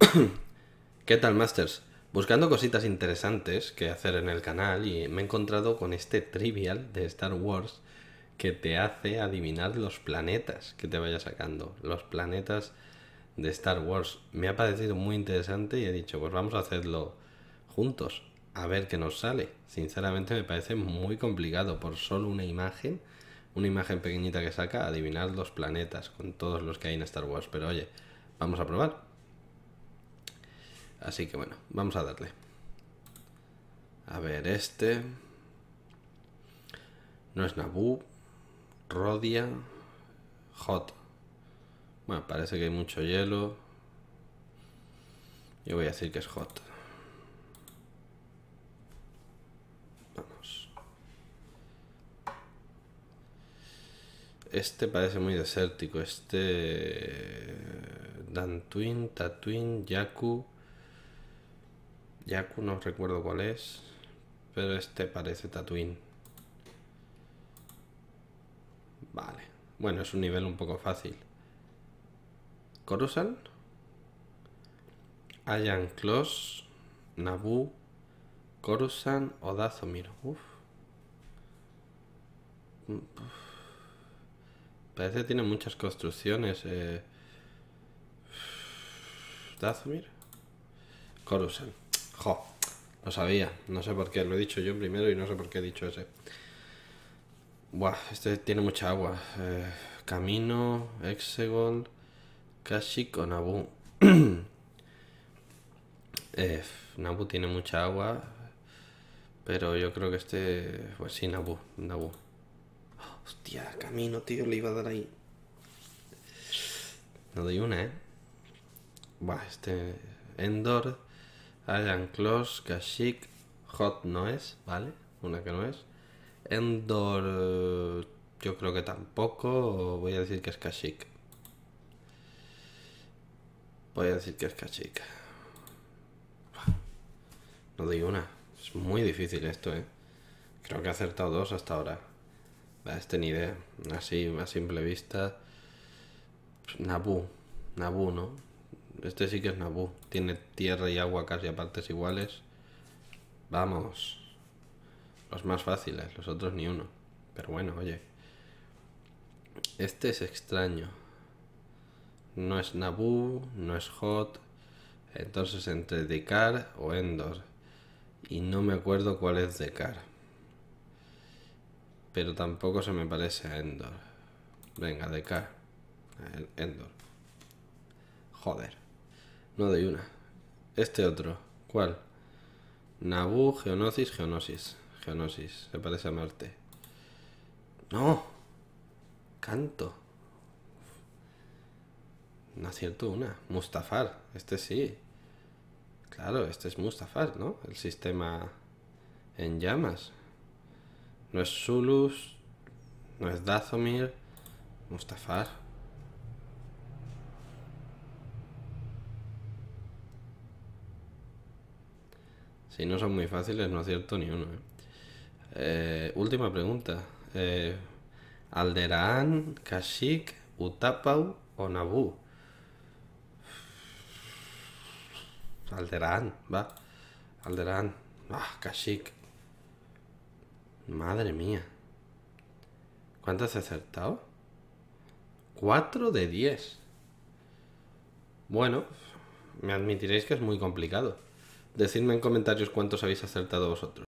¿Qué tal, Masters? Buscando cositas interesantes que hacer en el canal y me he encontrado con este trivial de Star Wars que te hace adivinar los planetas que te vaya sacando, los planetas de Star Wars. Me ha parecido muy interesante y he dicho, pues vamos a hacerlo juntos, a ver qué nos sale. Sinceramente me parece muy complicado por solo una imagen, una imagen pequeñita que saca, adivinar los planetas con todos los que hay en Star Wars, pero oye, Vamos a probar. Así que bueno, vamos a darle. A ver, este. No es Naboo, Rodia. Hot. Bueno, parece que hay mucho hielo. Yo voy a decir que es hot. Vamos. Este parece muy desértico. Este... Twin, Tatwin, Yaku. Yaku no recuerdo cuál es. Pero este parece Tatooine. Vale. Bueno, es un nivel un poco fácil. Coruscant. Ayan Klos, Nabu. Coruscant. Odazomir. Mm, uf. Parece que tiene muchas construcciones. Eh. Dathomir. Coruscant. Jo, lo sabía. No sé por qué. Lo he dicho yo primero y no sé por qué he dicho ese. Buah, este tiene mucha agua. Eh, Camino, Exegol, Kashyyyk o Nabu. eh, Nabu tiene mucha agua. Pero yo creo que este... Pues sí, Nabu, Nabu. hostia, Camino, tío. Le iba a dar ahí. No doy una, ¿eh? Bah, este. Endor, Alan Close, Kashik, Hot no es, ¿vale? Una que no es. Endor, yo creo que tampoco. Voy a decir que es Kashik. Voy a decir que es Kashik. No doy una. Es muy difícil esto, ¿eh? Creo que he acertado dos hasta ahora. Este ni idea. Así, a simple vista. Naboo Nabu. ¿no? Este sí que es Naboo. Tiene tierra y agua casi a partes iguales. Vamos. Los más fáciles, los otros ni uno. Pero bueno, oye. Este es extraño. No es Naboo, no es Hot. Entonces entre Dekar o Endor. Y no me acuerdo cuál es Dekar. Pero tampoco se me parece a Endor. Venga, Dekar. Endor. Joder. No doy una. Este otro. ¿Cuál? Nabu, Geonosis, Geonosis. Geonosis. Se parece a Marte. ¡No! Canto. No acierto una. Mustafar. Este sí. Claro, este es Mustafar, ¿no? El sistema en llamas. No es Zulus. No es Dazomir. Mustafar. Si no son muy fáciles, no acierto ni uno. ¿eh? Eh, última pregunta. Eh, Alderaan, Kashik, Utapau o Nabu? Alderaan, va. Alderaan. Ah, Kashik. Madre mía. ¿Cuántas he acertado? 4 de 10. Bueno, me admitiréis que es muy complicado. Decidme en comentarios cuántos habéis acertado vosotros.